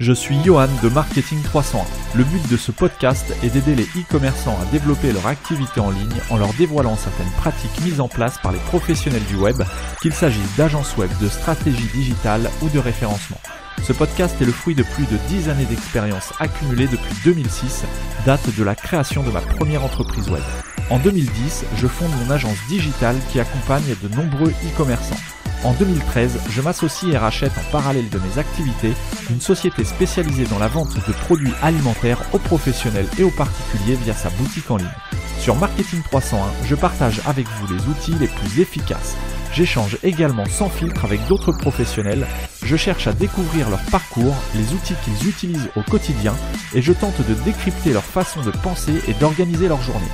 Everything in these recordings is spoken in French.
Je suis Johan de Marketing 301. Le but de ce podcast est d'aider les e-commerçants à développer leur activité en ligne en leur dévoilant certaines pratiques mises en place par les professionnels du web, qu'il s'agisse d'agences web, de stratégie digitale ou de référencement. Ce podcast est le fruit de plus de 10 années d'expérience accumulée depuis 2006, date de la création de ma première entreprise web. En 2010, je fonde mon agence digitale qui accompagne de nombreux e-commerçants. En 2013, je m'associe et rachète en parallèle de mes activités une société spécialisée dans la vente de produits alimentaires aux professionnels et aux particuliers via sa boutique en ligne. Sur Marketing 301, je partage avec vous les outils les plus efficaces J'échange également sans filtre avec d'autres professionnels, je cherche à découvrir leur parcours, les outils qu'ils utilisent au quotidien et je tente de décrypter leur façon de penser et d'organiser leur journée.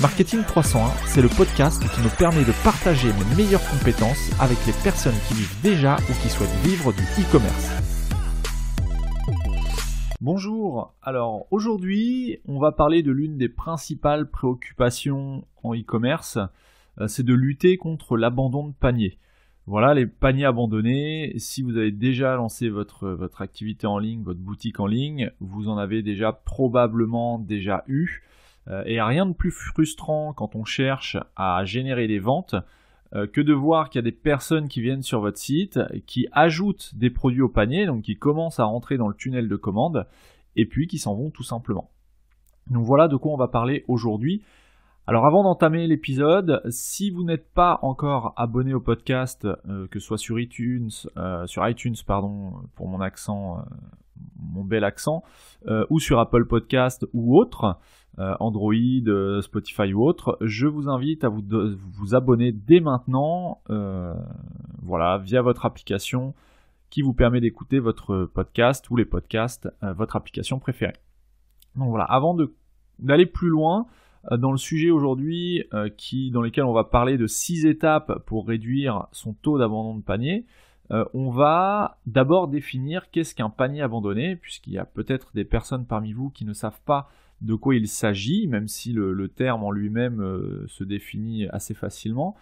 Marketing 301, c'est le podcast qui me permet de partager mes meilleures compétences avec les personnes qui vivent déjà ou qui souhaitent vivre du e-commerce. Bonjour, alors aujourd'hui on va parler de l'une des principales préoccupations en e-commerce, euh, c'est de lutter contre l'abandon de panier. Voilà, les paniers abandonnés, si vous avez déjà lancé votre, votre activité en ligne, votre boutique en ligne, vous en avez déjà probablement déjà eu. Euh, et rien de plus frustrant quand on cherche à générer des ventes euh, que de voir qu'il y a des personnes qui viennent sur votre site, qui ajoutent des produits au panier, donc qui commencent à rentrer dans le tunnel de commande, et puis qui s'en vont tout simplement. Donc voilà de quoi on va parler aujourd'hui. Alors avant d'entamer l'épisode, si vous n'êtes pas encore abonné au podcast, euh, que ce soit sur iTunes, euh, sur iTunes pardon, pour mon accent, euh, mon bel accent, ou sur Apple Podcast ou autre, Android, Spotify ou autre, je vous invite à vous, vous abonner dès maintenant, voilà, via votre application qui vous permet d'écouter votre podcast ou les podcasts, votre application préférée. Donc voilà, avant d'aller plus loin, euh, dans le sujet aujourd'hui, euh, qui, dans lequel on va parler de 6 étapes pour réduire son taux d'abandon de panier, euh, on va d'abord définir qu'est-ce qu'un panier abandonné, puisqu'il y a peut-être des personnes parmi vous qui ne savent pas de quoi il s'agit, même si le, terme en lui-même se définit assez facilement.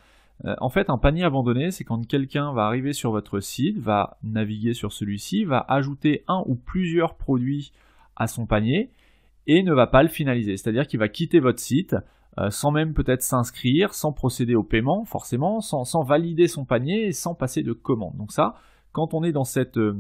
en fait, un panier abandonné, c'est quand quelqu'un va arriver sur votre site, va naviguer sur celui-ci, va ajouter un ou plusieurs produits à son panier, et ne va pas le finaliser. C'est-à-dire qu'il va quitter votre site euh, sans même peut-être s'inscrire, sans procéder au paiement forcément, sans, valider son panier et sans passer de commande. Donc ça, quand on est dans cette... Euh,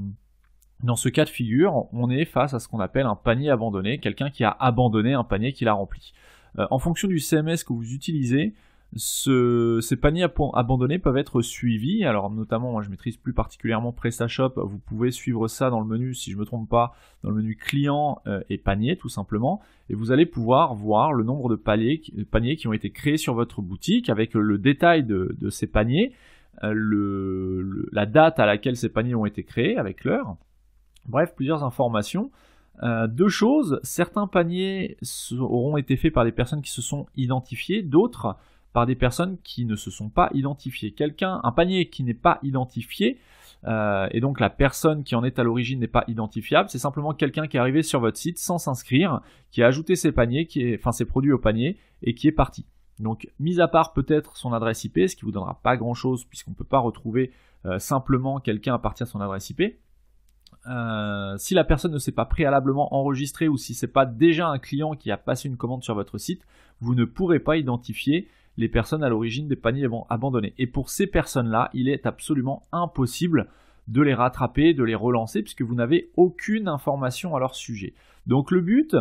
dans ce cas de figure, on est face à ce qu'on appelle un panier abandonné, quelqu'un qui a abandonné un panier qu'il a rempli. Euh, en fonction du CMS que vous utilisez, ces paniers abandonnés peuvent être suivis. Alors notamment, moi je maîtrise plus particulièrement PrestaShop. Vous pouvez suivre ça dans le menu, si je ne me trompe pas, dans le menu client euh, et panier tout simplement. Et vous allez pouvoir voir le nombre de paniers, qui ont été créés sur votre boutique avec le détail de, ces paniers, euh, la date à laquelle ces paniers ont été créés avec l'heure. Bref, plusieurs informations. Euh, deux choses, certains paniers auront été faits par des personnes qui se sont identifiées, d'autres par des personnes qui ne se sont pas identifiées. Quelqu'un, un panier qui n'est pas identifié, euh, et donc la personne qui en est à l'origine n'est pas identifiable, c'est simplement quelqu'un qui est arrivé sur votre site sans s'inscrire, qui a ajouté ses paniers, qui enfin ses produits au panier et qui est parti. Donc, mis à part peut-être son adresse IP, ce qui ne vous donnera pas grand-chose puisqu'on ne peut pas retrouver euh, simplement quelqu'un à partir de son adresse IP. Euh, si la personne ne s'est pas préalablement enregistrée ou si ce n'est pas déjà un client qui a passé une commande sur votre site, vous ne pourrez pas identifier les personnes à l'origine des paniers abandonnés. Et pour ces personnes-là, il est absolument impossible de les rattraper, de les relancer, puisque vous n'avez aucune information à leur sujet. Donc le but,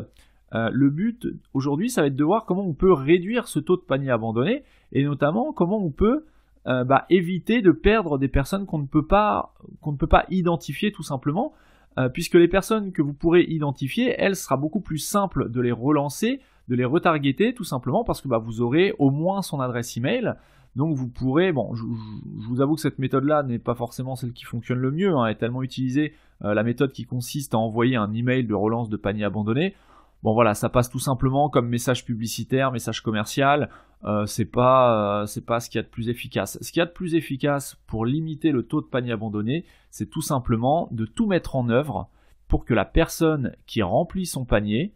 euh, le but aujourd'hui, ça va être de voir comment on peut réduire ce taux de panier abandonné, et notamment comment on peut euh, bah, éviter de perdre des personnes qu'on ne peut pas, qu'on ne peut pas identifier tout simplement, euh, puisque les personnes que vous pourrez identifier, elles, sera beaucoup plus simple de les relancer de les retargeter tout simplement parce que bah, vous aurez au moins son adresse email. Donc vous pourrez, bon, je, vous avoue que cette méthode-là n'est pas forcément celle qui fonctionne le mieux, hein. elle est tellement utilisée, euh, la méthode qui consiste à envoyer un email de relance de panier abandonné. Bon voilà, ça passe tout simplement comme message publicitaire, message commercial, euh, c'est pas, euh, c'est pas ce qu'il y a de plus efficace. Ce qu'il y a de plus efficace pour limiter le taux de panier abandonné, c'est tout simplement de tout mettre en œuvre pour que la personne qui remplit son panier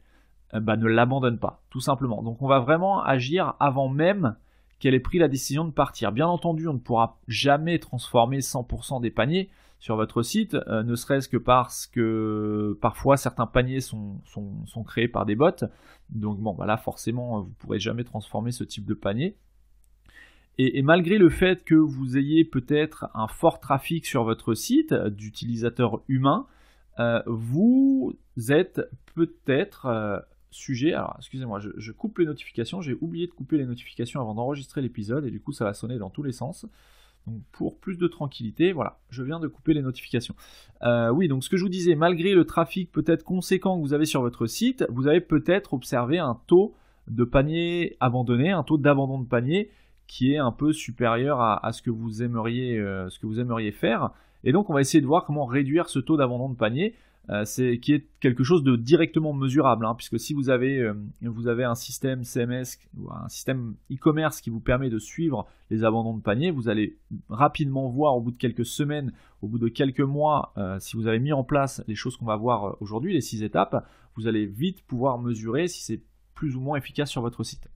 euh, bah, ne l'abandonne pas, tout simplement. Donc on va vraiment agir avant même qu'elle ait pris la décision de partir. Bien entendu, on ne pourra jamais transformer 100% des paniers sur votre site, euh, ne serait-ce que parce que parfois certains paniers sont, sont, créés par des bots. Donc bon, voilà, bah forcément, euh, vous ne pourrez jamais transformer ce type de panier. Et, malgré le fait que vous ayez peut-être un fort trafic sur votre site d'utilisateurs humains, vous êtes peut-être sujet. Alors, excusez-moi, je, coupe les notifications. J'ai oublié de couper les notifications avant d'enregistrer l'épisode et du coup, ça va sonner dans tous les sens. Donc, pour plus de tranquillité, voilà, je viens de couper les notifications. Euh, oui, donc ce que je vous disais, malgré le trafic peut-être conséquent que vous avez sur votre site, vous avez peut-être observé un taux de panier abandonné, un taux d'abandon de panier qui est un peu supérieur à, ce, que vous aimeriez, euh, ce que vous aimeriez faire. Et donc, on va essayer de voir comment réduire ce taux d'abandon de panier. Euh, c'est qui est quelque chose de directement mesurable, hein, puisque si vous avez, euh, vous avez un système CMS ou un système e-commerce qui vous permet de suivre les abandons de panier, vous allez rapidement voir au bout de quelques semaines, au bout de quelques mois, euh, si vous avez mis en place les choses qu'on va voir aujourd'hui, les six étapes, vous allez vite pouvoir mesurer si c'est plus ou moins efficace sur votre site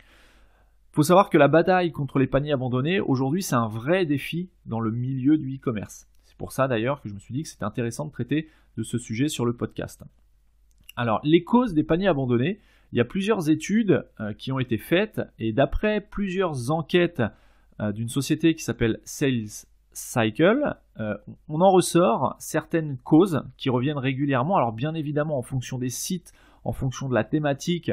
Il faut savoir que la bataille contre les paniers abandonnés, aujourd'hui, c'est un vrai défi dans le milieu du e-commerce. C'est pour ça d'ailleurs que je me suis dit que c'était intéressant de traiter de ce sujet sur le podcast. Alors, les causes des paniers abandonnés, il y a plusieurs études euh, qui ont été faites et d'après plusieurs enquêtes euh, d'une société qui s'appelle Sales Cycle, euh, on en ressort certaines causes qui reviennent régulièrement. Alors bien évidemment en fonction des sites, en fonction de la thématique,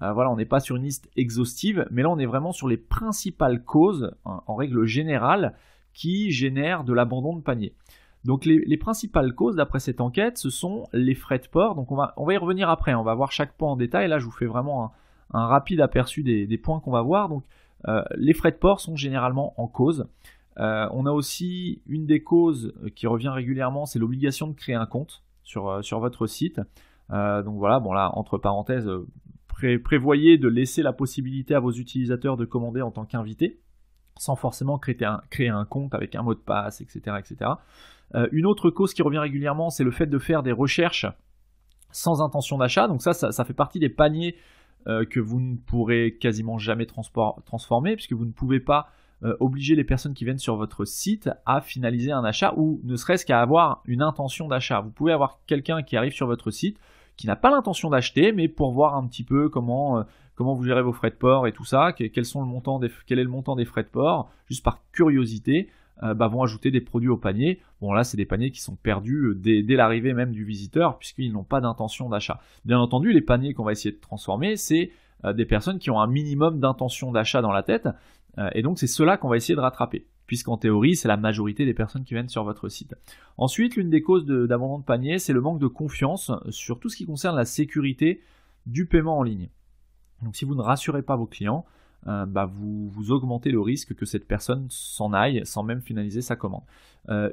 voilà, on n'est pas sur une liste exhaustive, mais là on est vraiment sur les principales causes en règle générale qui génèrent de l'abandon de panier. Donc les, principales causes d'après cette enquête, ce sont les frais de port. Donc on va, on va y revenir après, on va voir chaque point en détail. Là je vous fais vraiment un, rapide aperçu des, points qu'on va voir. Donc euh, les frais de port sont généralement en cause. Euh, on a aussi une des causes qui revient régulièrement, c'est l'obligation de créer un compte sur, euh, sur votre site. donc voilà, bon là, entre parenthèses, prévoyez de laisser la possibilité à vos utilisateurs de commander en tant qu'invité sans forcément créer un, créer un compte avec un mot de passe, etc. etc. Euh, une autre cause qui revient régulièrement, c'est le fait de faire des recherches sans intention d'achat. Donc ça, ça, fait partie des paniers euh, que vous ne pourrez quasiment jamais transformer, puisque vous ne pouvez pas euh, obliger les personnes qui viennent sur votre site à finaliser un achat, ou ne serait-ce qu'à avoir une intention d'achat. Vous pouvez avoir quelqu'un qui arrive sur votre site, qui n'a pas l'intention d'acheter, mais pour voir un petit peu comment comment vous gérez vos frais de port et tout ça, sont le montant quel est le montant des frais de port, juste par curiosité, euh, bah, vont ajouter des produits au panier. Bon là, c'est des paniers qui sont perdus euh, dès, l'arrivée même du visiteur, puisqu'ils n'ont pas d'intention d'achat. Bien entendu, les paniers qu'on va essayer de transformer, c'est euh, des personnes qui ont un minimum d'intention d'achat dans la tête, et donc c'est cela qu'on va essayer de rattraper puisqu'en théorie, c'est la majorité des personnes qui viennent sur votre site. Ensuite, l'une des causes d'abandon de, panier, c'est le manque de confiance sur tout ce qui concerne la sécurité du paiement en ligne. Donc si vous ne rassurez pas vos clients, euh, bah, vous, augmentez le risque que cette personne s'en aille sans même finaliser sa commande. Euh,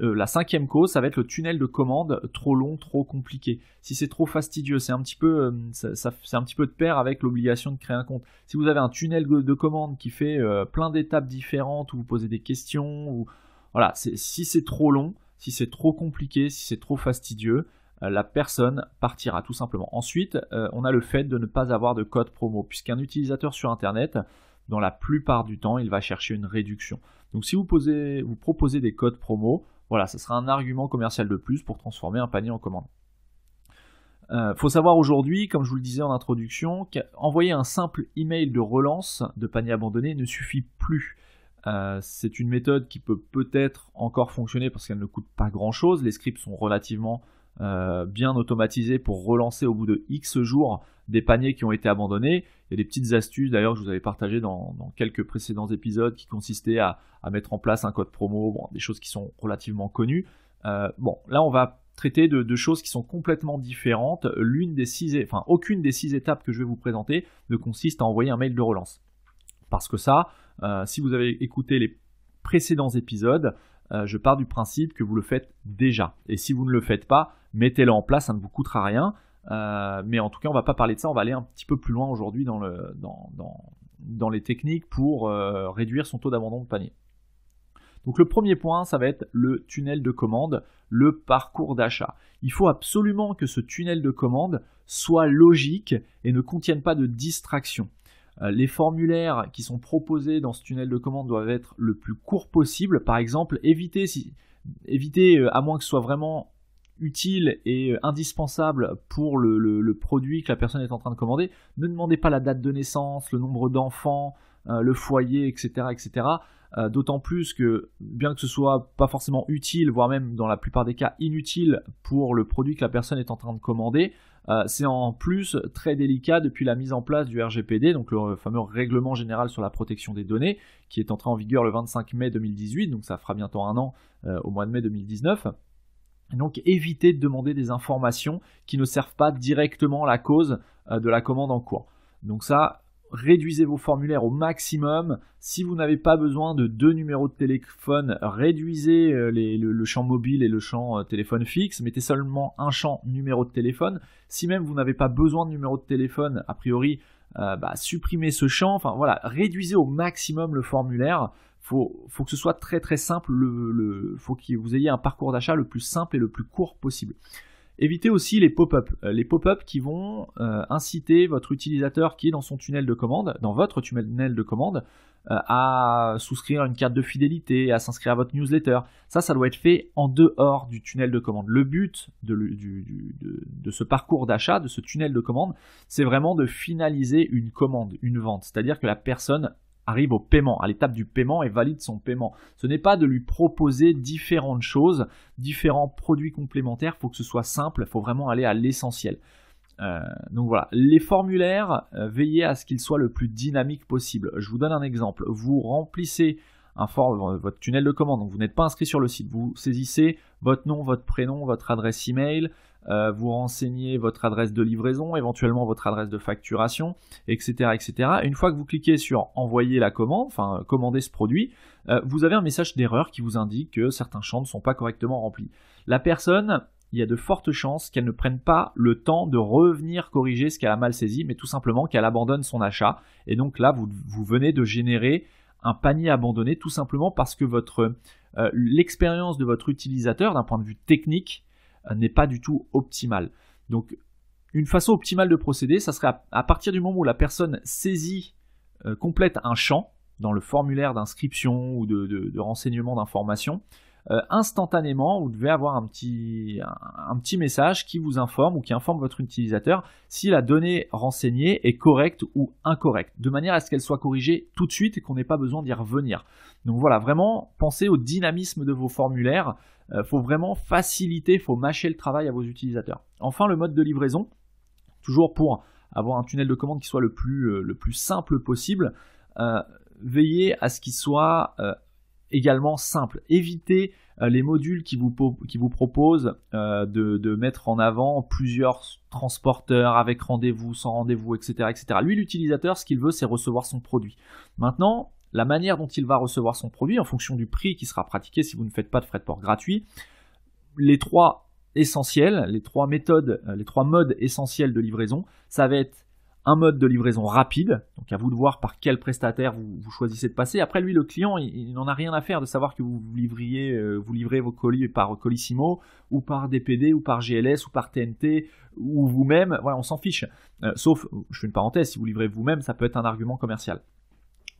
euh, la cinquième cause, ça va être le tunnel de commande trop long, trop compliqué. Si c'est trop fastidieux, c'est un petit peu, c'est un petit peu de pair avec l'obligation de créer un compte. Si vous avez un tunnel de commande qui fait plein d'étapes différentes où vous posez des questions, ou voilà, si c'est trop long, si c'est trop compliqué, si c'est trop fastidieux, euh, la personne partira tout simplement. Ensuite, euh, on a le fait de ne pas avoir de code promo, puisqu'un utilisateur sur Internet, dans la plupart du temps, il va chercher une réduction. Donc si vous, posez, vous proposez des codes promo, voilà, ce sera un argument commercial de plus pour transformer un panier en commande. Il euh, faut savoir aujourd'hui, comme je vous le disais en introduction, qu'envoyer un simple email de relance de panier abandonné ne suffit plus. c'est une méthode qui peut peut-être encore fonctionner parce qu'elle ne coûte pas grand-chose. Les scripts sont relativement euh, bien automatisé pour relancer au bout de X jours des paniers qui ont été abandonnés. Il y a des petites astuces d'ailleurs que je vous avais partagées dans, quelques précédents épisodes qui consistaient à, mettre en place un code promo, des choses qui sont relativement connues. Euh, bon, là on va traiter de, choses qui sont complètement différentes. L'une des six, enfin aucune des six étapes que je vais vous présenter ne consiste à envoyer un mail de relance. Parce que ça, euh, si vous avez écouté les précédents épisodes, je pars du principe que vous le faites déjà. Et si vous ne le faites pas, mettez-le en place, ça ne vous coûtera rien. Euh, mais en tout cas, on ne va pas parler de ça, on va aller un petit peu plus loin aujourd'hui dans, les techniques pour euh, réduire son taux d'abandon de panier. Donc le premier point, ça va être le tunnel de commande, le parcours d'achat. Il faut absolument que ce tunnel de commande soit logique et ne contienne pas de distraction. Euh, les formulaires qui sont proposés dans ce tunnel de commande doivent être le plus court possible. Par exemple, éviter, éviter à moins que ce soit vraiment utile et euh, indispensable pour le, produit que la personne est en train de commander. Ne demandez pas la date de naissance, le nombre d'enfants, euh, le foyer, etc. etc. Euh, d'autant plus que, bien que ce soit pas forcément utile, voire même dans la plupart des cas inutile pour le produit que la personne est en train de commander, c'est en plus très délicat depuis la mise en place du RGPD, donc le fameux règlement général sur la protection des données, qui est entré en vigueur le 25 mai 2018, donc ça fera bientôt un an au mois de mai 2019. Donc évitez de demander des informations qui ne servent pas directement à la cause euh, de la commande en cours. Donc ça, réduisez vos formulaires au maximum. Si vous n'avez pas besoin de deux numéros de téléphone, réduisez euh, le, champ mobile et le champ euh, téléphone fixe. Mettez seulement un champ numéro de téléphone. Si même vous n'avez pas besoin de numéro de téléphone, a priori, bah, supprimez ce champ. Enfin voilà, réduisez au maximum le formulaire faut, faut que ce soit très très simple, le, faut que vous ayez un parcours d'achat le plus simple et le plus court possible. Évitez aussi les pop-up, euh, les pop-up qui vont euh, inciter votre utilisateur qui est dans son tunnel de commande, dans votre tunnel de commande, euh, à souscrire une carte de fidélité, à s'inscrire à votre newsletter. Ça, ça doit être fait en dehors du tunnel de commande. Le but de ce parcours d'achat, de ce tunnel de commande, c'est vraiment de finaliser une commande, une vente. C'est-à-dire que la personne arrive au paiement, à l'étape du paiement et valide son paiement. Ce n'est pas de lui proposer différentes choses, différents produits complémentaires, il faut que ce soit simple, il faut vraiment aller à l'essentiel. Euh, donc voilà, les formulaires, euh, veillez à ce qu'ils soient le plus dynamique possible. Je vous donne un exemple. Vous remplissez un euh, votre tunnel de commande, donc vous n'êtes pas inscrit sur le site. Vous saisissez votre nom, votre prénom, votre adresse email, euh, vous renseignez votre adresse de livraison, éventuellement votre adresse de facturation, etc. etc. une fois que vous cliquez sur envoyer la commande, enfin euh, commander ce produit, euh, vous avez un message d'erreur qui vous indique que certains champs ne sont pas correctement remplis. La personne, il y a de fortes chances qu'elle ne prenne pas le temps de revenir corriger ce qu'elle a mal saisi, mais tout simplement qu'elle abandonne son achat. Et donc là, vous, venez de générer un panier abandonné tout simplement parce que votre l'expérience de votre utilisateur d'un point de vue technique euh, n'est pas du tout optimal. Donc une façon optimale de procéder, ça serait à, partir du moment où la personne saisit, euh, complète un champ dans le formulaire d'inscription ou de, renseignement d'information, euh, instantanément, vous devez avoir un petit, un, un, petit message qui vous informe ou qui informe votre utilisateur si la donnée renseignée est correcte ou incorrecte, de manière à ce qu'elle soit corrigée tout de suite et qu'on n'ait pas besoin d'y revenir. Donc voilà, vraiment, pensez au dynamisme de vos formulaires, euh, faut vraiment faciliter, faut mâcher le travail à vos utilisateurs. Enfin, le mode de livraison, toujours pour avoir un tunnel de commande qui soit le plus, euh, simple possible, euh, veillez à ce qu'il soit également simple. Évitez les modules qui vous, proposent de, mettre en avant plusieurs transporteurs avec rendez-vous, sans rendez-vous, etc., etc. Lui, l'utilisateur, ce qu'il veut, c'est recevoir son produit. Maintenant, la manière dont il va recevoir son produit en fonction du prix qui sera pratiqué si vous ne faites pas de frais de port gratuit. Les trois essentiels, les trois méthodes, euh, les trois modes essentiels de livraison, ça va être un mode de livraison rapide, donc à vous de voir par quel prestataire vous, choisissez de passer. Après lui, le client, il, n'en a rien à faire de savoir que vous, livriez, euh, livrez vos colis par Colissimo ou par DPD ou par GLS ou par TNT ou vous-même. Voilà, on s'en fiche. Euh, sauf, je fais une parenthèse, si vous livrez vous-même, ça peut être un argument commercial.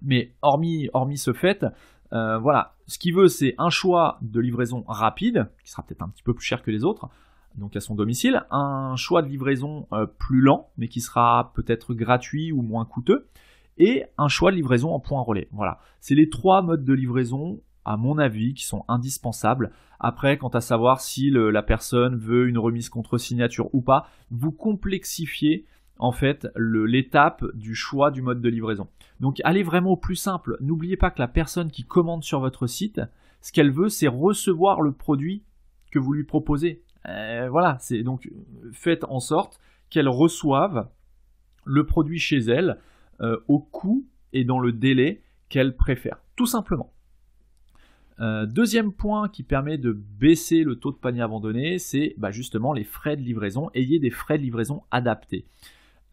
Mais hormis, ce fait, euh, voilà, ce qu'il veut, c'est un choix de livraison rapide, qui sera peut-être un petit peu plus cher que les autres, donc à son domicile, un choix de livraison euh, plus lent, mais qui sera peut-être gratuit ou moins coûteux, et un choix de livraison en point relais. Voilà, c'est les trois modes de livraison, à mon avis, qui sont indispensables. Après, quant à savoir si la personne veut une remise contre signature ou pas, vous complexifiez en fait l'étape du choix du mode de livraison. Donc allez vraiment au plus simple. N'oubliez pas que la personne qui commande sur votre site, ce qu'elle veut, c'est recevoir le produit que vous lui proposez. Euh, voilà, c'est donc faites en sorte qu'elle reçoive le produit chez elle euh, au coût et dans le délai qu'elle préfère, tout simplement. Euh, deuxième point qui permet de baisser le taux de panier abandonné, c'est bah, justement les frais de livraison. Ayez des frais de livraison adaptés.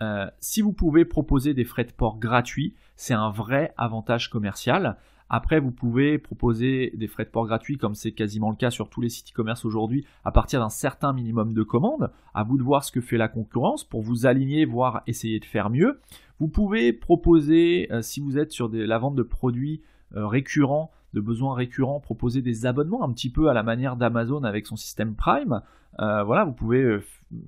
Euh, si vous pouvez proposer des frais de port gratuits, c'est un vrai avantage commercial. Après, vous pouvez proposer des frais de port gratuits, comme c'est quasiment le cas sur tous les sites e-commerce aujourd'hui, à partir d'un certain minimum de commandes. À vous de voir ce que fait la concurrence pour vous aligner, voire essayer de faire mieux. Vous pouvez proposer, euh, si vous êtes sur la vente de produits euh, récurrents, de besoins récurrents, proposer des abonnements un petit peu à la manière d'Amazon avec son système Prime. Euh, voilà, vous pouvez euh,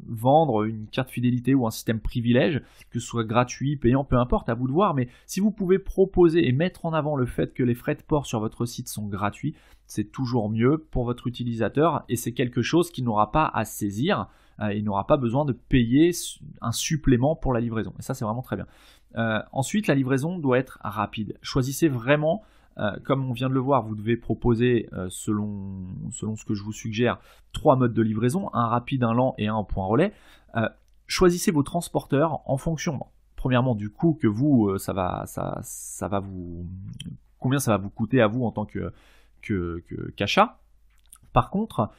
vendre une carte fidélité ou un système privilège, que ce soit gratuit, payant, peu importe, à vous de voir, mais si vous pouvez proposer et mettre en avant le fait que les frais de port sur votre site sont gratuits, c'est toujours mieux pour votre utilisateur et c'est quelque chose qu'il n'aura pas à saisir euh, il n'aura pas besoin de payer un supplément pour la livraison. Et ça, c'est vraiment très bien. ensuite, la livraison doit être rapide. Choisissez vraiment euh, comme on vient de le voir, vous devez proposer, euh, selon, selon ce que je vous suggère, trois modes de livraison, un rapide, un lent et un point relais. Euh, choisissez vos transporteurs en fonction, premièrement, du coût que vous, ça va, vous, combien ça va vous coûter à vous en tant que, que, Par contre,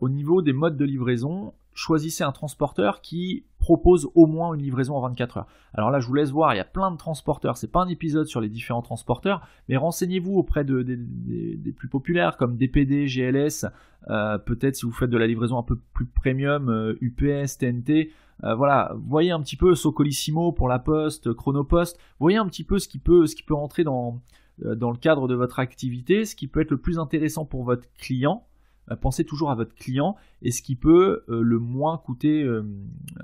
au niveau des modes de livraison, choisissez un transporteur qui propose au moins une livraison en 24 heures. Alors là, je vous laisse voir, il y a plein de transporteurs, c'est pas un épisode sur les différents transporteurs, mais renseignez-vous auprès de, des plus populaires comme DPD, GLS, euh, peut-être si vous faites de la livraison un peu plus premium, UPS, euh, TNT, euh, voilà, voyez un petit peu Socolissimo pour la poste, Chronopost, voyez un petit peu ce qui peut, ce qui peut rentrer dans, dans le cadre de votre activité, ce qui peut être le plus intéressant pour votre client, euh, pensez toujours à votre client et ce qui peut euh, le moins coûter, euh,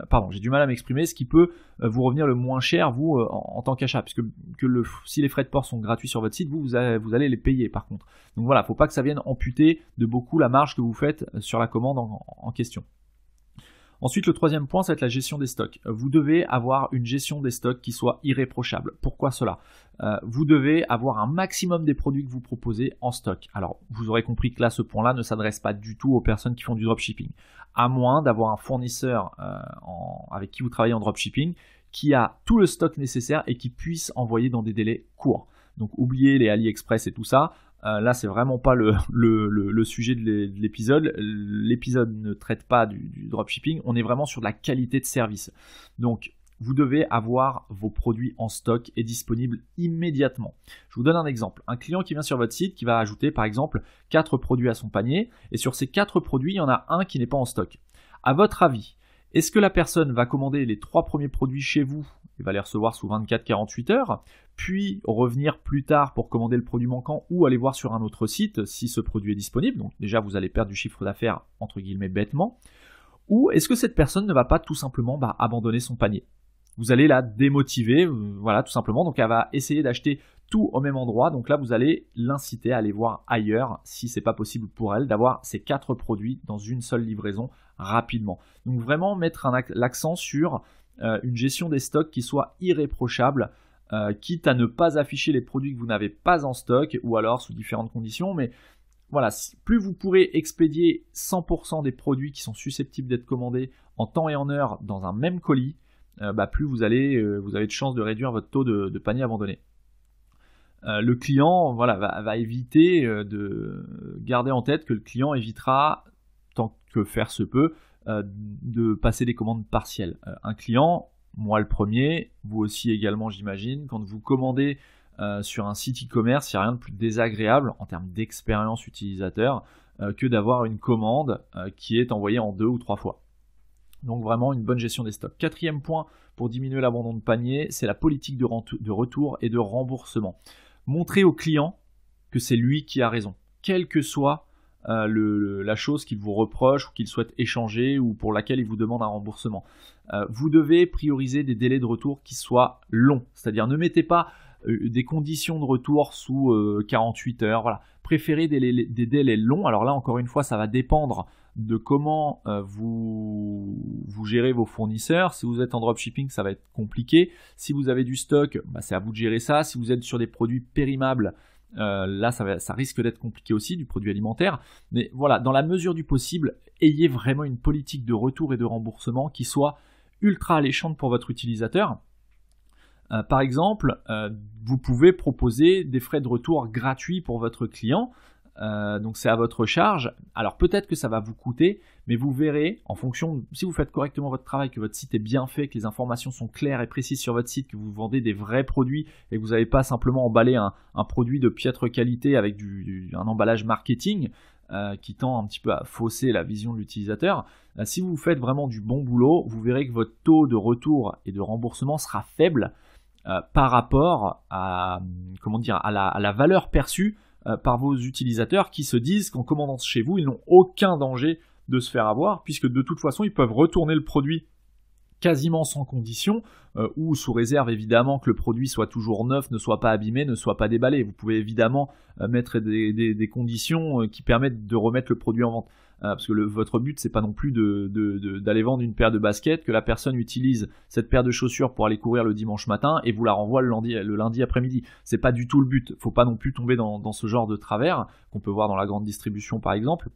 pardon, j'ai du mal à m'exprimer, ce qui peut vous revenir le moins cher, vous, en, tant qu'achat, puisque que si les frais de port sont gratuits sur votre site, vous, vous, allez, les payer par contre. Donc voilà, il ne faut pas que ça vienne amputer de beaucoup la marge que vous faites sur la commande en question. Ensuite, le troisième point, ça être la gestion des stocks. Euh, vous devez avoir une gestion des stocks qui soit irréprochable. Pourquoi cela euh, Vous devez avoir un maximum des produits que vous proposez en stock. Alors, vous aurez compris que là, ce point-là ne s'adresse pas du tout aux personnes qui font du dropshipping, à moins d'avoir un fournisseur euh, avec qui vous travaillez en dropshipping qui a tout le stock nécessaire et qui puisse envoyer dans des délais courts. Donc oubliez les AliExpress et tout ça. Euh, là, c'est vraiment pas le, sujet de l'épisode. L'épisode ne traite pas du, dropshipping. On est vraiment sur la qualité de service. Donc, vous devez avoir vos produits en stock et disponibles immédiatement. Je vous donne un exemple. Un client qui vient sur votre site, qui va ajouter par exemple 4 produits à son panier, et sur ces 4 produits, il y en a un qui n'est pas en stock. À votre avis, est-ce que la personne va commander les trois premiers produits chez vous et va les recevoir sous 24-48 heures, puis revenir plus tard pour commander le produit manquant ou aller voir sur un autre site si ce produit est disponible Donc déjà, vous allez perdre du chiffre d'affaires entre guillemets bêtement. Ou est-ce que cette personne ne va pas tout simplement bah, abandonner son panier vous allez la démotiver, euh, voilà tout simplement. Donc elle va essayer d'acheter tout au même endroit. Donc là, vous allez l'inciter à aller voir ailleurs, si c'est pas possible pour elle, d'avoir ces quatre produits dans une seule livraison rapidement. Donc vraiment mettre l'accent sur euh, une gestion des stocks qui soit irréprochable, euh, quitte à ne pas afficher les produits que vous n'avez pas en stock, ou alors sous différentes conditions, mais voilà, plus vous pourrez expédier 100% des produits qui sont susceptibles d'être commandés en temps et en heure dans un même colis, euh, bah, plus vous, allez, euh, vous avez de chances de réduire votre taux de, panier abandonné. Euh, le client voilà, va, éviter de garder en tête que le client évitera, tant que faire se peut, de passer des commandes partielles. un client, moi le premier, vous aussi également j'imagine, quand vous commandez sur un site e-commerce, il n'y a rien de plus désagréable en termes d'expérience utilisateur que d'avoir une commande qui est envoyée en deux ou trois fois. Donc vraiment une bonne gestion des stocks. Quatrième point pour diminuer l'abandon de panier, c'est la politique de, retour et de remboursement. Montrez au client que c'est lui qui a raison, quelle que soit euh, la chose qu'il vous reproche ou qu'il souhaite échanger ou pour laquelle il vous demande un remboursement. Euh, vous devez prioriser des délais de retour qui soient longs, c'est-à-dire ne mettez pas euh, des conditions de retour sous 48 heures, voilà. Préférez des, délais longs. Alors là, encore une fois, ça va dépendre de comment euh, vous, gérez vos fournisseurs. Si vous êtes en dropshipping, ça va être compliqué. Si vous avez du stock, bah, c'est à vous de gérer ça. Si vous êtes sur des produits périmables, euh, là, ça, risque d'être compliqué aussi, du produit alimentaire. Mais voilà, dans la mesure du possible, ayez vraiment une politique de retour et de remboursement qui soit ultra alléchante pour votre utilisateur. Euh, par exemple, vous pouvez proposer des frais de retour gratuits pour votre client. Euh, donc c'est à votre charge. Alors peut-être que ça va vous coûter, mais vous verrez, en fonction, si vous faites correctement votre travail, que votre site est bien fait, que les informations sont claires et précises sur votre site, que vous vendez des vrais produits et que vous n'avez pas simplement emballé un, produit de piètre qualité avec un emballage marketing euh, qui tend un petit peu à fausser la vision de l'utilisateur, euh, si vous faites vraiment du bon boulot, vous verrez que votre taux de retour et de remboursement sera faible par rapport à, comment dire, à la valeur perçue euh, par vos utilisateurs qui se disent qu'en commandant chez vous, ils n'ont aucun danger de se faire avoir, puisque de toute façon, ils peuvent retourner le produit quasiment sans condition, euh, ou sous réserve évidemment que le produit soit toujours neuf, ne soit pas abîmé, ne soit pas déballé. Vous pouvez évidemment euh, mettre des, conditions qui permettent de remettre le produit en vente. Euh, parce que votre but c'est pas non plus d'aller vendre une paire de baskets que la personne utilise cette paire de chaussures pour aller courir le dimanche matin et vous la renvoie le lundi, après-midi. C'est pas du tout le but. Faut pas non plus tomber dans ce genre de travers qu'on peut voir dans la grande distribution par exemple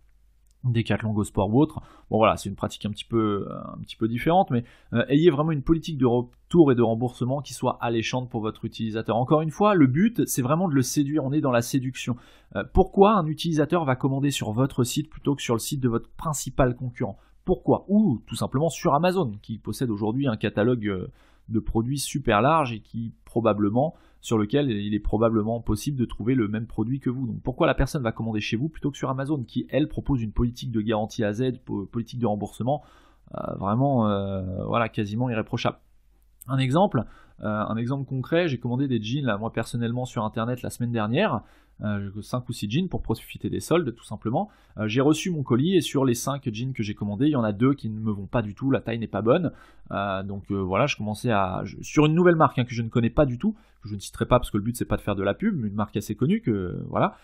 des Go Sport ou autre. Bon voilà, c'est une pratique un petit peu, euh, un petit peu différente, mais euh, ayez vraiment une politique de retour et de remboursement qui soit alléchante pour votre utilisateur. Encore une fois, le but, c'est vraiment de le séduire, on est dans la séduction. Euh, pourquoi un utilisateur va commander sur votre site plutôt que sur le site de votre principal concurrent Pourquoi Ou tout simplement sur Amazon, qui possède aujourd'hui un catalogue de produits super large et qui probablement sur lequel il est probablement possible de trouver le même produit que vous. Donc pourquoi la personne va commander chez vous plutôt que sur Amazon qui, elle, propose une politique de garantie AZ, politique de remboursement euh, vraiment euh, voilà, quasiment irréprochable. Un exemple, euh, un exemple concret, j'ai commandé des jeans moi personnellement sur internet la semaine dernière 5 euh, ou 6 jeans pour profiter des soldes tout simplement. Euh, j'ai reçu mon colis et sur les 5 jeans que j'ai commandés, il y en a deux qui ne me vont pas du tout, la taille n'est pas bonne. Euh, donc voilà, je commençais à... sur une nouvelle marque hein, que je ne connais pas du tout, je ne citerai pas parce que le but c'est pas de faire de la pub, mais une marque assez connue que... Voilà.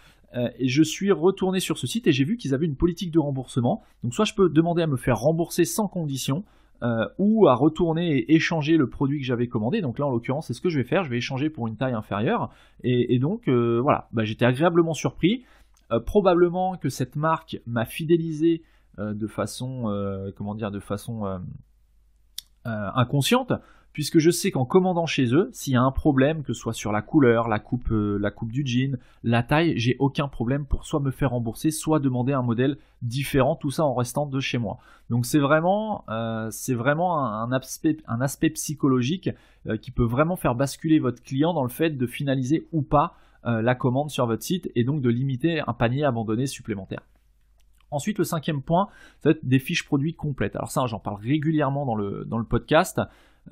et je suis retourné sur ce site et j'ai vu qu'ils avaient une politique de remboursement. Donc soit je peux demander à me faire rembourser sans condition, euh, ou à retourner et échanger le produit que j'avais commandé. Donc là, en l'occurrence, c'est ce que je vais faire. Je vais échanger pour une taille inférieure. Et, donc, euh, voilà, bah, j'étais agréablement surpris. Euh, probablement que cette marque m'a fidélisé de façon, comment dire, de façon inconsciente, puisque je sais qu'en commandant chez eux, s'il y a un problème, que ce soit sur la couleur, la coupe, euh, la coupe du jean, la taille, j'ai aucun problème pour soit me faire rembourser, soit demander un modèle différent, tout ça en restant de chez moi. Donc c'est vraiment, euh, vraiment un, aspect, psychologique euh, qui peut vraiment faire basculer votre client dans le fait de finaliser ou pas la commande sur votre site et donc de limiter un panier abandonné supplémentaire. Ensuite, le cinquième point, ça va être des fiches produits complètes. Alors ça, j'en parle régulièrement dans le, dans le podcast.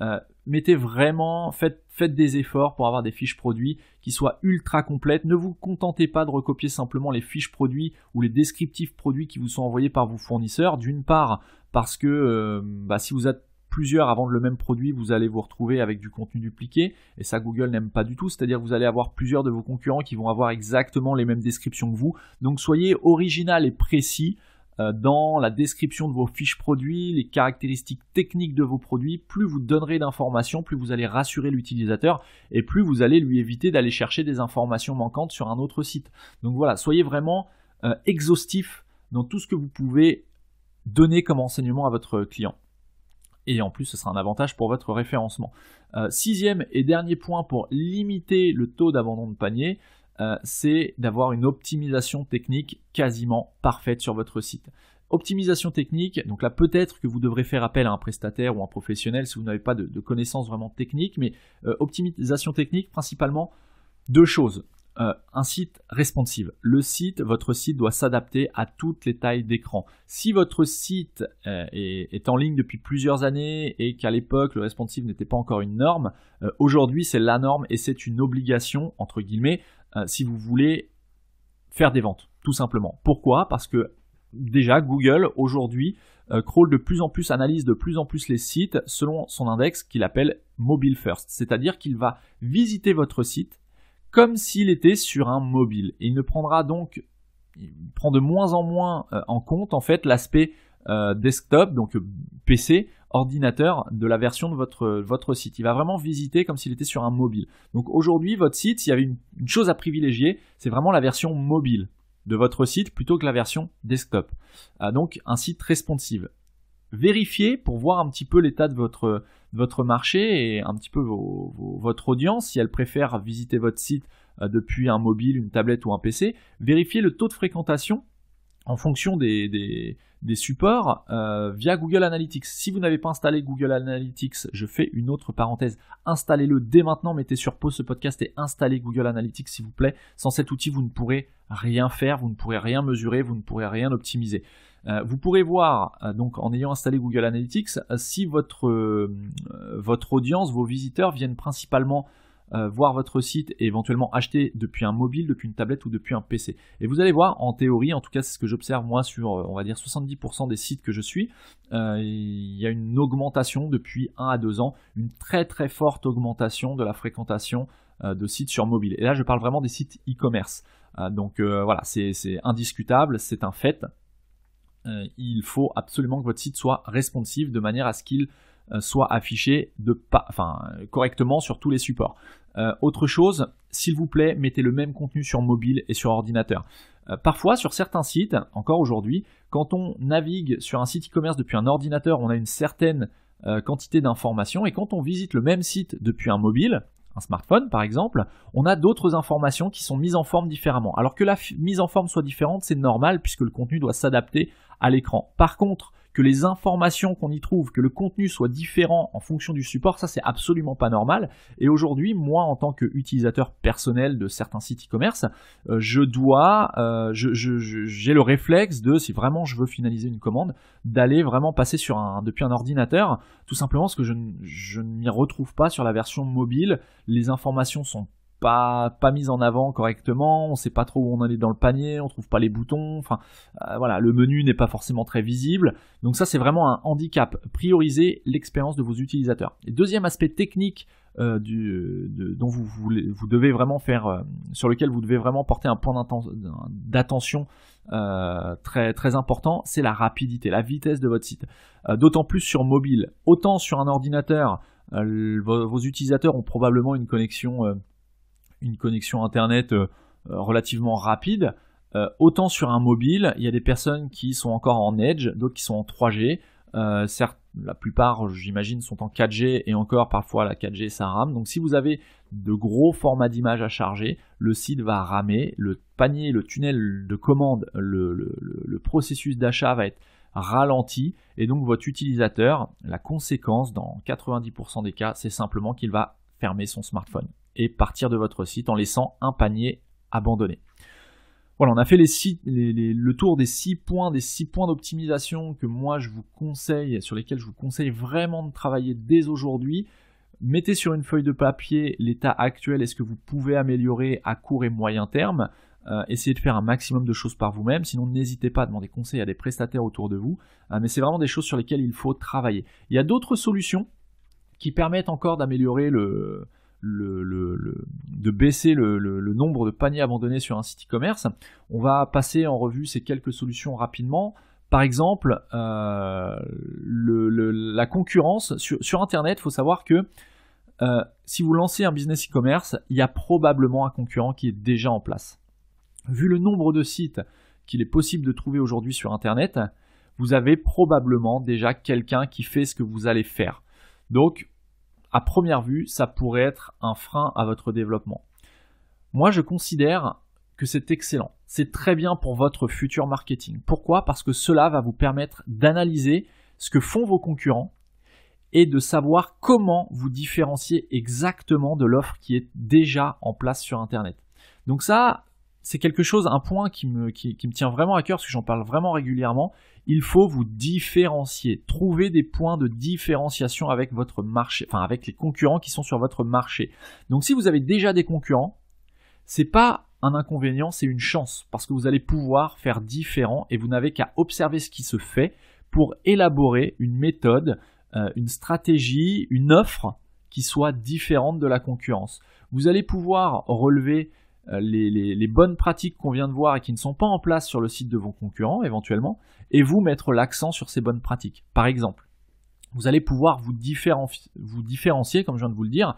Euh, mettez vraiment, faites, des efforts pour avoir des fiches produits qui soient ultra complètes. Ne vous contentez pas de recopier simplement les fiches produits ou les descriptifs produits qui vous sont envoyés par vos fournisseurs. D'une part, parce que euh, bah, si vous êtes plusieurs avant vendre le même produit, vous allez vous retrouver avec du contenu dupliqué, et ça Google n'aime pas du tout, c'est-à-dire vous allez avoir plusieurs de vos concurrents qui vont avoir exactement les mêmes descriptions que vous. Donc soyez original et précis euh, dans la description de vos fiches produits, les caractéristiques techniques de vos produits, plus vous donnerez d'informations, plus vous allez rassurer l'utilisateur et plus vous allez lui éviter d'aller chercher des informations manquantes sur un autre site. Donc voilà, soyez vraiment euh, exhaustif dans tout ce que vous pouvez donner comme enseignement à votre client. Et en plus, ce sera un avantage pour votre référencement. Euh, sixième et dernier point pour limiter le taux d'abandon de panier, euh, c'est d'avoir une optimisation technique quasiment parfaite sur votre site. Optimisation technique, donc là peut-être que vous devrez faire appel à un prestataire ou un professionnel si vous n'avez pas de, connaissances vraiment techniques, mais euh, optimisation technique principalement deux choses. Euh, un site responsive. Le site, votre site doit s'adapter à toutes les tailles d'écran. Si votre site est, en ligne depuis plusieurs années et qu'à l'époque le responsive n'était pas encore une norme, aujourd'hui c'est la norme et c'est une obligation entre guillemets. Euh, si vous voulez faire des ventes, tout simplement. Pourquoi Parce que déjà, Google, aujourd'hui, euh, crawl de plus en plus, analyse de plus en plus les sites selon son index qu'il appelle mobile first. C'est-à-dire qu'il va visiter votre site comme s'il était sur un mobile. Et il ne prendra donc, prend de moins en moins euh, en compte en fait l'aspect desktop, donc PC, ordinateur de la version de votre, votre site. Il va vraiment visiter comme s'il était sur un mobile. Donc aujourd'hui, votre site, s'il y avait une, chose à privilégier, c'est vraiment la version mobile de votre site plutôt que la version desktop. Ah, donc un site responsive. Vérifiez pour voir un petit peu l'état de votre, votre marché et un petit peu votre audience, si elle préfère visiter votre site euh, depuis un mobile, une tablette ou un PC. Vérifiez le taux de fréquentation en fonction des, des supports euh, via Google Analytics. Si vous n'avez pas installé Google Analytics, je fais une autre parenthèse. Installez-le dès maintenant, mettez sur pause ce podcast et installez Google Analytics s'il vous plaît. Sans cet outil, vous ne pourrez rien faire, vous ne pourrez rien mesurer, vous ne pourrez rien optimiser. Euh, vous pourrez voir, euh, donc en ayant installé Google Analytics, si votre, votre audience, vos visiteurs viennent principalement euh, voir votre site et éventuellement acheter depuis un mobile, depuis une tablette ou depuis un PC. Et vous allez voir, en théorie, en tout cas c'est ce que j'observe moi sur, euh, on va dire, 70% des sites que je suis, euh, il y a une augmentation depuis 1 à 2 ans, une très très forte augmentation de la fréquentation de sites sur mobile. Et là je parle vraiment des sites e-commerce. donc voilà, c'est indiscutable, c'est un fait. il faut absolument que votre site soit responsive de manière à ce qu'il euh, soit affiché de enfin, euh, correctement sur tous les supports. Euh, autre chose, s'il vous plaît, mettez le même contenu sur mobile et sur ordinateur. parfois, sur certains sites, encore aujourd'hui, quand on navigue sur un site e-commerce depuis un ordinateur, on a une certaine quantité d'informations et quand on visite le même site depuis un mobile, un smartphone par exemple, on a d'autres informations qui sont mises en forme différemment. Alors que la mise en forme soit différente, c'est normal puisque le contenu doit s'adapter à l'écran. Par contre, que les informations qu'on y trouve, que le contenu soit différent en fonction du support, ça c'est absolument pas normal. Et aujourd'hui, moi en tant qu'utilisateur personnel de certains sites e-commerce, euh, je dois, euh, j'ai le réflexe de, si vraiment je veux finaliser une commande, d'aller vraiment passer sur un, depuis un ordinateur, tout simplement parce que je, je ne m'y retrouve pas sur la version mobile, les informations sont pas pas mise en avant correctement, on sait pas trop où on en est dans le panier, on trouve pas les boutons, enfin euh, voilà, le menu n'est pas forcément très visible. Donc ça c'est vraiment un handicap. Priorisez l'expérience de vos utilisateurs. Et deuxième aspect technique euh, du, dont vous, vous, vous, devez vraiment faire, euh, sur lequel vous devez vraiment porter un point d'attention très très important, c'est la rapidité, la vitesse de votre site. D'autant plus sur mobile. Autant sur un ordinateur, vos, utilisateurs ont probablement une connexion une connexion Internet euh, relativement rapide. Euh, autant sur un mobile, il y a des personnes qui sont encore en Edge, d'autres qui sont en 3G. Euh, certes, la plupart, j'imagine, sont en 4G et encore parfois la 4G ça rame. Donc si vous avez de gros formats d'images à charger, le site va ramer, le panier, le tunnel de commande, le processus d'achat va être ralenti et donc votre utilisateur, la conséquence dans 90% des cas, c'est simplement qu'il va fermer son smartphone et partir de votre site en laissant un panier abandonné. Voilà, on a fait les le tour des six points, des six points d'optimisation que moi je vous conseille, sur lesquels je vous conseille vraiment de travailler dès aujourd'hui. Mettez sur une feuille de papier l'état actuel est ce que vous pouvez améliorer à court et moyen terme. Euh, essayez de faire un maximum de choses par vous-même, sinon n'hésitez pas à demander conseil à des prestataires autour de vous. Euh, mais c'est vraiment des choses sur lesquelles il faut travailler. Il y a d'autres solutions qui permettent encore d'améliorer le, le, de baisser le, nombre de paniers abandonnés sur un site e-commerce. On va passer en revue ces quelques solutions rapidement. Par exemple, euh, la concurrence sur, Internet, il faut savoir que euh, si vous lancez un business e-commerce, il y a probablement un concurrent qui est déjà en place. Vu le nombre de sites qu'il est possible de trouver aujourd'hui sur Internet, vous avez probablement déjà quelqu'un qui fait ce que vous allez faire. Donc, à première vue, ça pourrait être un frein à votre développement. Moi, je considère que c'est excellent. C'est très bien pour votre futur marketing. Pourquoi Parce que cela va vous permettre d'analyser ce que font vos concurrents et de savoir comment vous différencier exactement de l'offre qui est déjà en place sur Internet. Donc ça, c'est quelque chose, un point qui me, tient vraiment à cœur, parce que j'en parle vraiment régulièrement. Il faut vous différencier, trouver des points de différenciation avec votre marché, enfin avec les concurrents qui sont sur votre marché. Donc si vous avez déjà des concurrents, c'est pas un inconvénient, c'est une chance, parce que vous allez pouvoir faire différent et vous n'avez qu'à observer ce qui se fait pour élaborer une méthode, euh, une stratégie, une offre qui soit différente de la concurrence. Vous allez pouvoir relever euh, les, bonnes pratiques qu'on vient de voir et qui ne sont pas en place sur le site de vos concurrents éventuellement, et vous mettre l'accent sur ces bonnes pratiques. Par exemple, vous allez pouvoir vous, différencier, comme je viens de vous le dire,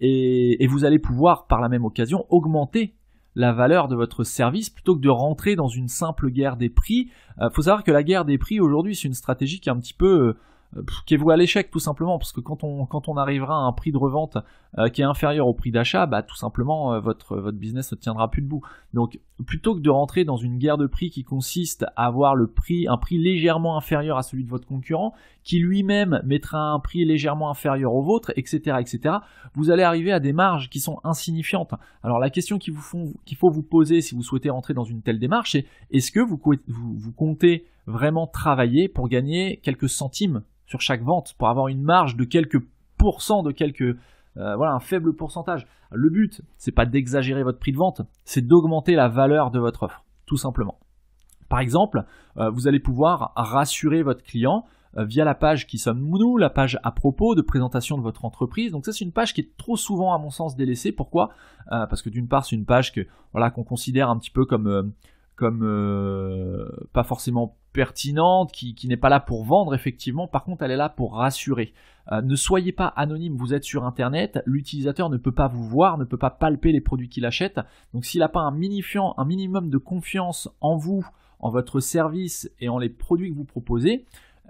et, vous allez pouvoir par la même occasion augmenter la valeur de votre service plutôt que de rentrer dans une simple guerre des prix. Il euh, faut savoir que la guerre des prix aujourd'hui c'est une stratégie qui est un petit peu... Euh, qui euh, est voué à l'échec tout simplement parce que quand on quand on arrivera à un prix de revente euh, qui est inférieur au prix d'achat bah, tout simplement euh, votre votre business ne tiendra plus debout donc plutôt que de rentrer dans une guerre de prix qui consiste à avoir le prix un prix légèrement inférieur à celui de votre concurrent qui lui-même mettra un prix légèrement inférieur au vôtre etc etc vous allez arriver à des marges qui sont insignifiantes alors la question qu'il vous qu'il faut vous poser si vous souhaitez rentrer dans une telle démarche c'est est-ce que vous, vous comptez vraiment travailler pour gagner quelques centimes sur chaque vente, pour avoir une marge de quelques pourcents, de quelques euh, voilà un faible pourcentage. Le but, c'est pas d'exagérer votre prix de vente, c'est d'augmenter la valeur de votre offre, tout simplement. Par exemple, euh, vous allez pouvoir rassurer votre client euh, via la page qui sommes-nous, la page à propos de présentation de votre entreprise. Donc ça c'est une page qui est trop souvent à mon sens délaissée. Pourquoi Parce que d'une part c'est une page que voilà qu'on considère un petit peu comme comme euh, pas forcément pertinente, qui, n'est pas là pour vendre effectivement, par contre elle est là pour rassurer. Euh, ne soyez pas anonyme, vous êtes sur Internet, l'utilisateur ne peut pas vous voir, ne peut pas palper les produits qu'il achète, donc s'il n'a pas un, minifiant, un minimum de confiance en vous, en votre service et en les produits que vous proposez,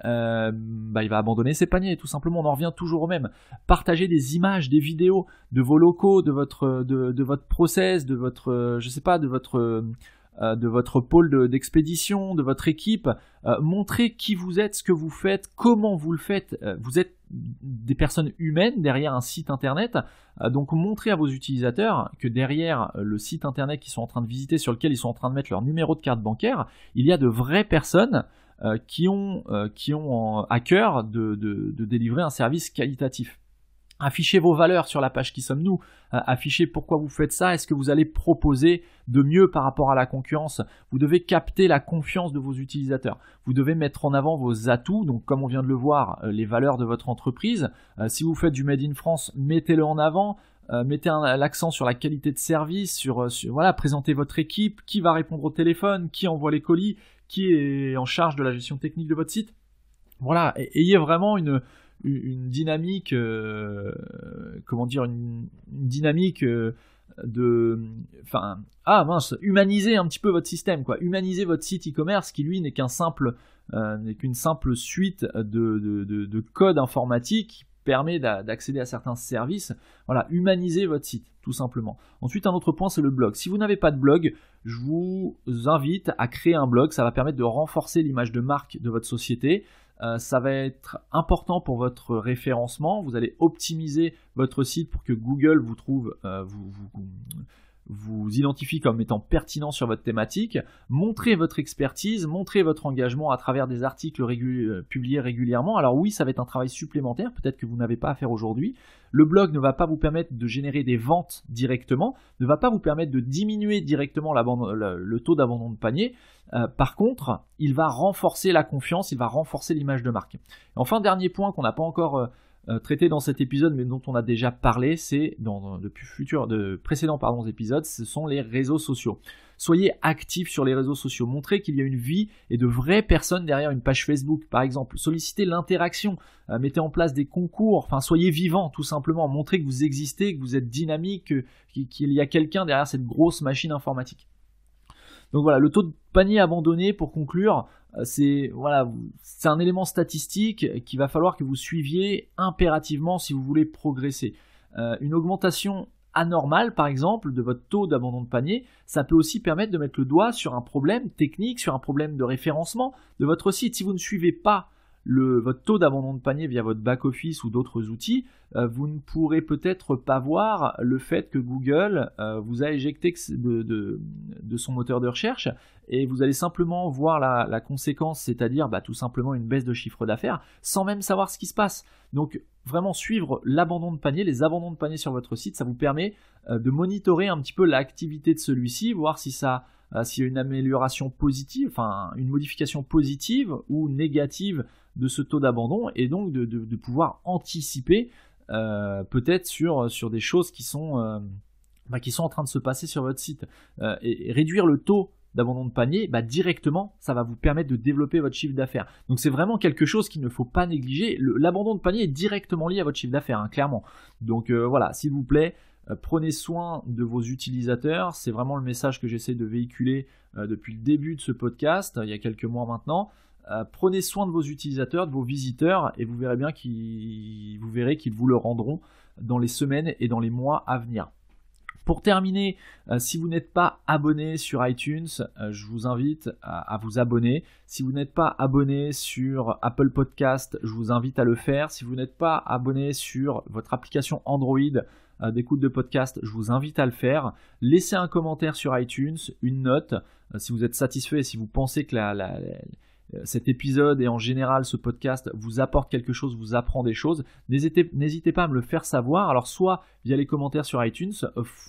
euh, bah, il va abandonner ses paniers. Tout simplement, on en revient toujours au même. Partagez des images, des vidéos de vos locaux, de votre, de, votre process, de votre, je sais pas, de votre, euh, de votre pôle d'expédition, de, votre équipe. Euh, montrez qui vous êtes, ce que vous faites, comment vous le faites. Euh, vous êtes des personnes humaines derrière un site internet. donc montrez à vos utilisateurs que derrière le site internet qu'ils sont en train de visiter, sur lequel ils sont en train de mettre leur numéro de carte bancaire, il y a de vraies personnes qui ont, à cœur de délivrer un service qualitatif. Affichez vos valeurs sur la page qui sommes-nous, euh, affichez pourquoi vous faites ça, est-ce que vous allez proposer de mieux par rapport à la concurrence, vous devez capter la confiance de vos utilisateurs, vous devez mettre en avant vos atouts, donc comme on vient de le voir, euh, les valeurs de votre entreprise, euh, si vous faites du Made in France, mettez-le en avant, mettez l'accent sur la qualité de service, sur, voilà, présentez votre équipe, qui va répondre au téléphone, qui envoie les colis, qui est en charge de la gestion technique de votre site. Voilà, ayez vraiment une, une dynamique, euh, comment dire, une, dynamique euh, de, enfin, ah mince, humaniser un petit peu votre système, quoi, humaniser votre site e-commerce qui lui n'est qu'un simple, euh, n'est qu'une simple suite de, de, de, code informatique qui permet d'accéder à certains services. Voilà, humaniser votre site, tout simplement. Ensuite, un autre point, c'est le blog. Si vous n'avez pas de blog, je vous invite à créer un blog. Ça va permettre de renforcer l'image de marque de votre société. Euh, ça va être important pour votre référencement. Vous allez optimiser votre site pour que Google vous trouve, euh, vous, vous identifiez comme étant pertinent sur votre thématique, montrez votre expertise, montrez votre engagement à travers des articles euh, publiés régulièrement. Alors oui, ça va être un travail supplémentaire, peut-être que vous n'avez pas à faire aujourd'hui. Le blog ne va pas vous permettre de générer des ventes directement, ne va pas vous permettre de diminuer directement le, taux d'abandon de panier. Euh, par contre, il va renforcer la confiance, il va renforcer l'image de marque. enfin, dernier point qu'on n'a pas encore... Euh, euh, traité dans cet épisode, mais dont on a déjà parlé, c'est dans depuis futur, de précédents épisodes, ce sont les réseaux sociaux. Soyez actifs sur les réseaux sociaux, montrez qu'il y a une vie et de vraies personnes derrière une page Facebook, par exemple. Sollicitez l'interaction, euh, mettez en place des concours, enfin soyez vivant tout simplement, montrez que vous existez, que vous êtes dynamique, qu'il y a quelqu'un derrière cette grosse machine informatique. Donc voilà, le taux de panier abandonné pour conclure, euh, c'est voilà, c'est un élément statistique qu'il va falloir que vous suiviez impérativement si vous voulez progresser. Euh, une augmentation anormale, par exemple, de votre taux d'abandon de panier, ça peut aussi permettre de mettre le doigt sur un problème technique, sur un problème de référencement de votre site. Si vous ne suivez pas votre taux d'abandon de panier via votre back-office ou d'autres outils, euh, vous ne pourrez peut-être pas voir le fait que Google euh, vous a éjecté de, son moteur de recherche et vous allez simplement voir la, conséquence, c'est-à-dire bah, tout simplement une baisse de chiffre d'affaires sans même savoir ce qui se passe. Donc vraiment suivre l'abandon de panier, les abandons de panier sur votre site, ça vous permet euh, de monitorer un petit peu l'activité de celui-ci, voir si ça euh, s'il y a une amélioration positive, enfin une modification positive ou négative de ce taux d'abandon et donc de, pouvoir anticiper euh, peut-être sur, sur des choses qui sont, euh, bah, qui sont en train de se passer sur votre site. et, réduire le taux d'abandon de panier, bah, directement, ça va vous permettre de développer votre chiffre d'affaires. Donc c'est vraiment quelque chose qu'il ne faut pas négliger. L'abandon de panier est directement lié à votre chiffre d'affaires, hein, clairement. Donc voilà, s'il vous plaît, euh, prenez soin de vos utilisateurs. C'est vraiment le message que j'essaie de véhiculer euh, depuis le début de ce podcast, il y a quelques mois maintenant. Euh, prenez soin de vos utilisateurs, de vos visiteurs, et vous verrez bien qu'ils vous, vous le rendront dans les semaines et dans les mois à venir. Pour terminer, si vous n'êtes pas abonné sur iTunes, je vous invite à, vous abonner. Si vous n'êtes pas abonné sur Apple Podcast, je vous invite à le faire. Si vous n'êtes pas abonné sur votre application Android, euh, d'écoute de podcast, je vous invite à le faire. Laissez un commentaire sur iTunes, une note, euh, si vous êtes satisfait et si vous pensez que euh, cet épisode et en général ce podcast vous apporte quelque chose, vous apprend des choses, n'hésitez pas à me le faire savoir. Alors soit via les commentaires sur iTunes,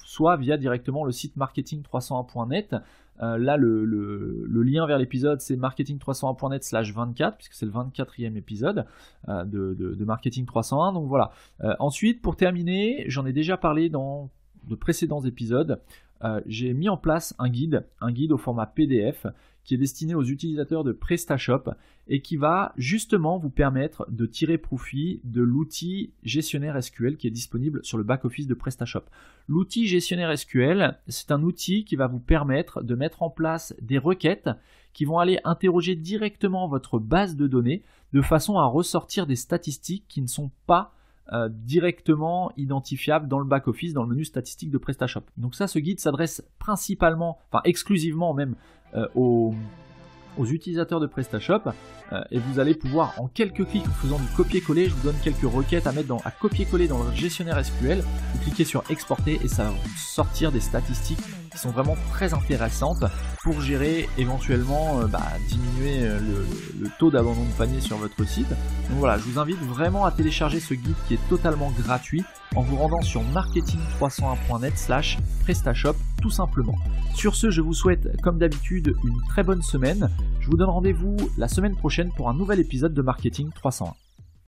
soit via directement le site marketing301.net. Euh, là, le, lien vers l'épisode, c'est marketing301.net slash 24, puisque c'est le 24e épisode euh, de, Marketing 301. Donc voilà. Euh, ensuite, pour terminer, j'en ai déjà parlé dans de précédents épisodes. Euh, j'ai mis en place un guide, un guide au format PDF qui est destiné aux utilisateurs de PrestaShop et qui va justement vous permettre de tirer profit de l'outil gestionnaire SQL qui est disponible sur le back-office de PrestaShop. L'outil gestionnaire SQL, c'est un outil qui va vous permettre de mettre en place des requêtes qui vont aller interroger directement votre base de données de façon à ressortir des statistiques qui ne sont pas euh, directement identifiable dans le back-office, dans le menu statistique de PrestaShop. Donc ça, ce guide s'adresse principalement, enfin exclusivement même euh, aux aux utilisateurs de PrestaShop euh, et vous allez pouvoir en quelques clics en faisant du copier-coller, je vous donne quelques requêtes à mettre dans à copier-coller dans le gestionnaire SQL, vous cliquez sur exporter et ça va vous sortir des statistiques qui sont vraiment très intéressantes pour gérer éventuellement euh, bah, diminuer euh, le, le taux d'abandon de panier sur votre site. Donc voilà, je vous invite vraiment à télécharger ce guide qui est totalement gratuit en vous rendant sur marketing301.net slash prestashop tout simplement. Sur ce, je vous souhaite comme d'habitude une très bonne semaine. Je vous donne rendez-vous la semaine prochaine pour un nouvel épisode de Marketing 301.